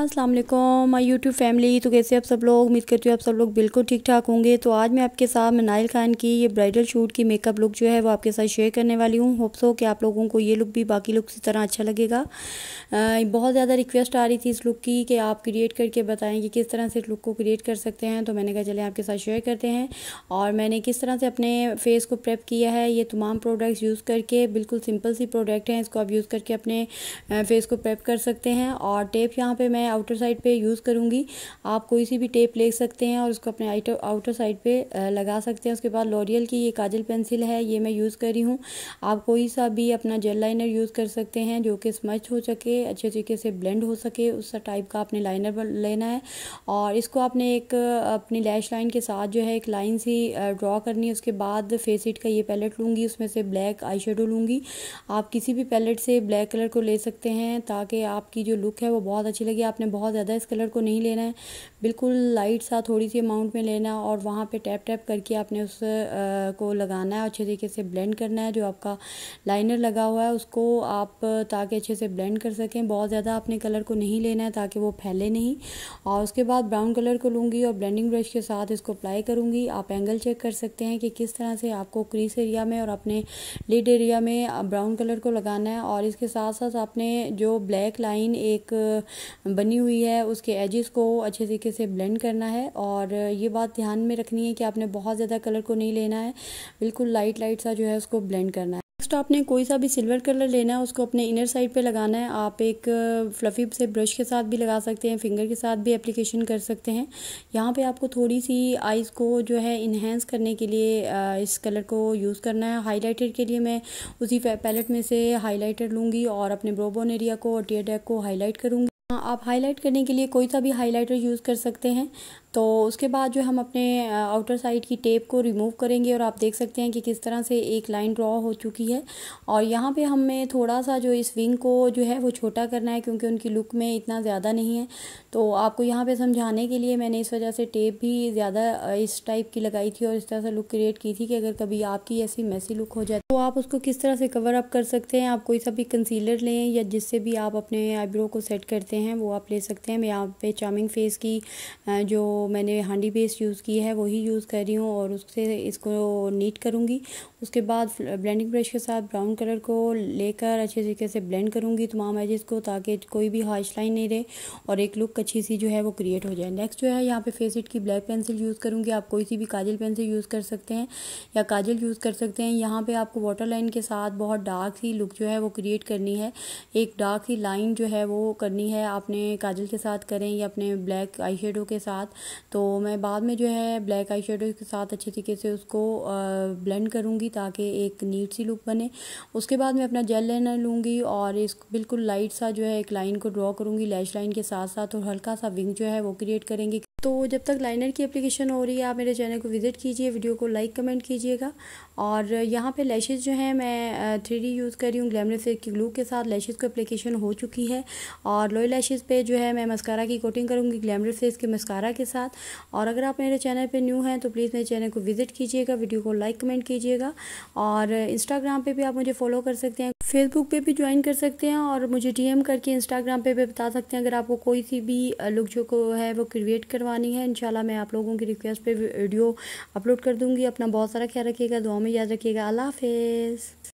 अस्सलाम वालेकुम my YouTube family तो कैसे आप सब लोग उम्मीद करती हूँ आप सब लोग बिल्कुल ठीक ठाक होंगे तो आज मैं आपके साथ मनाइल खान की ये ब्राइडल शूट की मेकअप लुक जो है वो आपके साथ शेयर करने वाली हूँ होप्स हो कि आप लोगों को ये लुक भी बाकी लुक इसी तरह अच्छा लगेगा आ, बहुत ज़्यादा रिक्वेस्ट आ रही थी इस लुक की कि आप क्रिएट करके बताएँ कि किस तरह से इस लुक को क्रिएट कर सकते हैं तो मैंने कहा चले आपके साथ शेयर करते हैं और मैंने किस तरह से अपने फेस को प्रेप किया है ये तमाम प्रोडक्ट्स यूज़ करके बिल्कुल सिंपल सी प्रोडक्ट हैं इसको आप यूज़ करके अपने फेस को प्रेप कर सकते हैं और टेप यहाँ पर मैं मैं आउटर साइड पे यूज़ करूँगी आप कोई सी भी टेप ले सकते हैं और उसको अपने आउटर आउटर साइड पे लगा सकते हैं उसके बाद लॉरियल की ये काजल पेंसिल है ये मैं यूज़ कर रही हूँ आप कोई सा भी अपना जेल लाइनर यूज़ कर सकते हैं जो कि स्मच हो सके अच्छे तरीके से ब्लेंड हो सके उस टाइप का आपने लाइनर लेना है और इसको आपने एक अपनी लैश लाइन के साथ जो है एक लाइन सी ड्रॉ करनी है उसके बाद फेस इट का ये पैलेट लूँगी उसमें से ब्लैक आई शेडो लूँगी आप किसी भी पैलेट से ब्लैक कलर को ले सकते हैं ताकि आपकी जो लुक है वो बहुत अच्छी लगे आपने बहुत ज़्यादा इस कलर को नहीं लेना है बिल्कुल लाइट सा थोड़ी सी अमाउंट में लेना और वहाँ पे टैप टैप करके आपने उस को लगाना है अच्छे तरीके से ब्लेंड करना है जो आपका लाइनर लगा हुआ है उसको आप ताकि अच्छे से ब्लेंड कर सकें बहुत ज़्यादा आपने कलर को नहीं लेना है ताकि वो फैले नहीं और उसके बाद ब्राउन कलर को लूँगी और ब्लेंडिंग ब्रश के साथ इसको अप्लाई करूँगी आप एंगल चेक कर सकते हैं कि किस तरह से आपको क्रीस एरिया में और अपने लिड एरिया में ब्राउन कलर को लगाना है और इसके साथ साथ आपने जो ब्लैक लाइन एक बनी हुई है उसके एजेस को अच्छे तरीके से ब्लेंड करना है और ये बात ध्यान में रखनी है कि आपने बहुत ज़्यादा कलर को नहीं लेना है बिल्कुल लाइट लाइट सा जो है उसको ब्लेंड करना है नेक्स्ट आपने कोई सा भी सिल्वर कलर लेना है उसको अपने इनर साइड पे लगाना है आप एक फ्लफ़ी से ब्रश के साथ भी लगा सकते हैं फिंगर के साथ भी एप्लीकेशन कर सकते हैं यहाँ पे आपको थोड़ी सी आइज़ को जो है इन्हेंस करने के लिए इस कलर को यूज़ करना है हाइलाइटर के लिए मैं उसी पैलेट में से हाईलाइटर लूँगी और अपने ब्रोबोन एरिया को और टीयर डैक को हाईलाइट करूँगी आप हाईलाइट करने के लिए कोई सा भी हाईलाइटर यूज़ कर सकते हैं तो उसके बाद जो हम अपने आउटर साइड की टेप को रिमूव करेंगे और आप देख सकते हैं कि किस तरह से एक लाइन ड्रॉ हो चुकी है और यहाँ पे हमें थोड़ा सा जो इस विंग को जो है वो छोटा करना है क्योंकि उनकी लुक में इतना ज़्यादा नहीं है तो आपको यहाँ पे समझाने के लिए मैंने इस वजह से टेप भी ज़्यादा इस टाइप की लगाई थी और इस तरह से लुक क्रिएट की थी कि अगर कभी आपकी ऐसी मैसी लुक हो जाए तो आप उसको किस तरह से कवर अप कर सकते हैं आप कोई सा भी कंसीलर लें या जिससे भी आप अपने आईब्रो को सेट करते हैं वो आप ले सकते हैं मैं यहाँ पे चार्मिंग फेस की जो मैंने हांडी पेस्ट यूज़ की है वही यूज़ कर रही हूँ और उससे इसको नीट करूँगी उसके बाद ब्लेंडिंग ब्रश uh, के साथ ब्राउन कलर को लेकर अच्छे तरीके से ब्लेंड करूँगी तमाम एजेस को ताकि कोई भी हाइश लाइन नहीं रहे और एक लुक अच्छी सी जो है वो क्रिएट हो जाए नेक्स्ट जो है यहाँ पे फेस इट की ब्लैक पेंसिल यूज़ करूँगी आप कोई सी भी काजल पेंसिल यूज़ कर सकते हैं या काजल यूज़ कर सकते हैं यहाँ पर आपको वाटर लाइन के साथ बहुत डार्क सी लुक जो है वो क्रिएट करनी है एक डार्क सी लाइन जो है वो करनी है आपने काजल के साथ करें या अपने ब्लैक आई के साथ तो मैं बाद में जो है ब्लैक आई के साथ अच्छे तरीके से उसको ब्लेंड uh, करूँगी ताकि एक नीट सी लुक बने उसके बाद मैं अपना जेल लाइनर लूँगी और इस बिल्कुल लाइट सा जो है एक लाइन को ड्रॉ करूँगी लैश लाइन के साथ साथ और हल्का सा विंग जो है वो क्रिएट करेंगे तो जब तक लाइनर की एप्लीकेशन हो रही है आप मेरे चैनल को विज़िट कीजिए वीडियो को लाइक कमेंट कीजिएगा और यहाँ पे लैशेज़ जो हैं मैं थ्री डी यूज़ कर रही हूँ ग्लैमर से की ग्लू के साथ लैशेज़ को एप्लीकेशन हो चुकी है और लोई लैशेस पे जो है मैं मस्कारा की कोटिंग करूँगी ग्लैमर से के मस्कारा के साथ और अगर आप मेरे चैनल पर न्यू हैं तो प्लीज़ मेरे चैनल को विज़िट कीजिएगा वीडियो को लाइक कमेंट कीजिएगा और इंस्टाग्राम पर भी आप मुझे फॉलो कर सकते हैं फेसबुक पे भी ज्वाइन कर सकते हैं और मुझे डीएम करके इंस्टाग्राम पे भी बता सकते हैं अगर आपको कोई सी भी लुक जो को है वो क्रिएट करवा बनवानी है इंशाल्लाह मैं आप लोगों की रिक्वेस्ट पे वीडियो अपलोड कर दूंगी अपना बहुत सारा ख्याल रखिएगा दुआ में याद रखिएगा अल्लाह हाफिज़